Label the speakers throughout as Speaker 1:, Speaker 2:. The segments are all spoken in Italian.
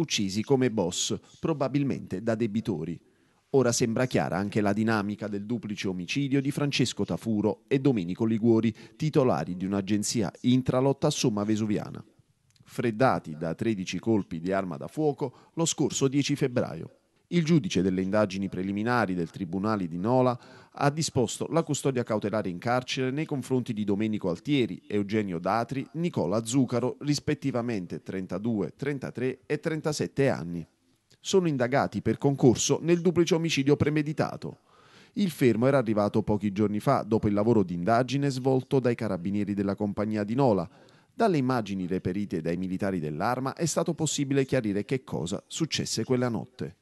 Speaker 1: uccisi come boss, probabilmente da debitori. Ora sembra chiara anche la dinamica del duplice omicidio di Francesco Tafuro e Domenico Liguori, titolari di un'agenzia intralotta somma vesuviana, freddati da 13 colpi di arma da fuoco lo scorso 10 febbraio. Il giudice delle indagini preliminari del Tribunale di Nola ha disposto la custodia cautelare in carcere nei confronti di Domenico Altieri, Eugenio Datri, Nicola Zucaro, rispettivamente 32, 33 e 37 anni. Sono indagati per concorso nel duplice omicidio premeditato. Il fermo era arrivato pochi giorni fa dopo il lavoro di indagine svolto dai carabinieri della compagnia di Nola. Dalle immagini reperite dai militari dell'arma è stato possibile chiarire che cosa successe quella notte.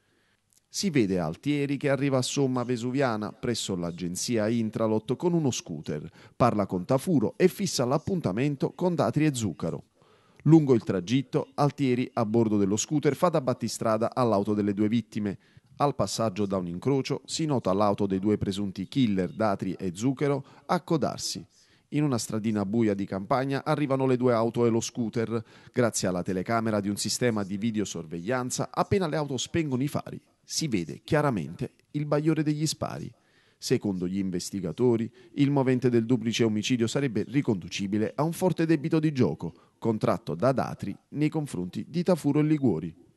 Speaker 1: Si vede Altieri che arriva a Somma Vesuviana presso l'agenzia Intralot con uno scooter, parla con Tafuro e fissa l'appuntamento con Datri e Zucchero. Lungo il tragitto, Altieri a bordo dello scooter fa da battistrada all'auto delle due vittime. Al passaggio da un incrocio si nota l'auto dei due presunti killer Datri e Zucchero accodarsi. In una stradina buia di campagna arrivano le due auto e lo scooter, grazie alla telecamera di un sistema di videosorveglianza appena le auto spengono i fari si vede chiaramente il bagliore degli spari. Secondo gli investigatori, il movente del duplice omicidio sarebbe riconducibile a un forte debito di gioco contratto da Datri nei confronti di Tafuro e Liguori.